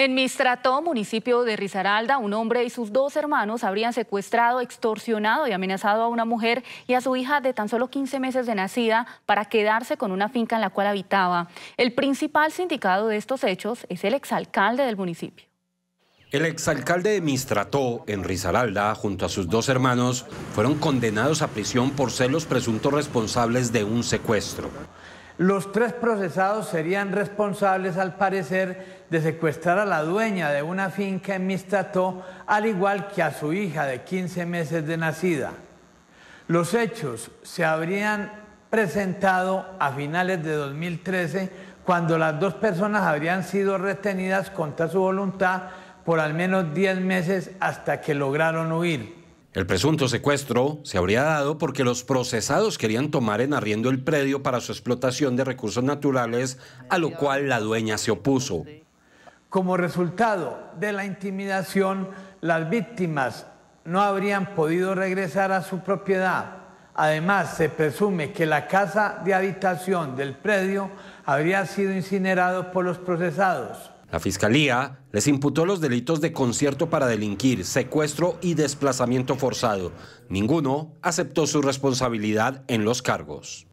En Mistrató, municipio de Risaralda, un hombre y sus dos hermanos habrían secuestrado, extorsionado y amenazado a una mujer y a su hija de tan solo 15 meses de nacida para quedarse con una finca en la cual habitaba. El principal sindicado de estos hechos es el exalcalde del municipio. El exalcalde de Mistrató, en Risaralda, junto a sus dos hermanos, fueron condenados a prisión por ser los presuntos responsables de un secuestro. Los tres procesados serían responsables, al parecer, de secuestrar a la dueña de una finca en Mistato, al igual que a su hija de 15 meses de nacida. Los hechos se habrían presentado a finales de 2013, cuando las dos personas habrían sido retenidas contra su voluntad por al menos 10 meses hasta que lograron huir. El presunto secuestro se habría dado porque los procesados querían tomar en arriendo el predio para su explotación de recursos naturales, a lo cual la dueña se opuso. Como resultado de la intimidación, las víctimas no habrían podido regresar a su propiedad. Además, se presume que la casa de habitación del predio habría sido incinerado por los procesados. La Fiscalía les imputó los delitos de concierto para delinquir, secuestro y desplazamiento forzado. Ninguno aceptó su responsabilidad en los cargos.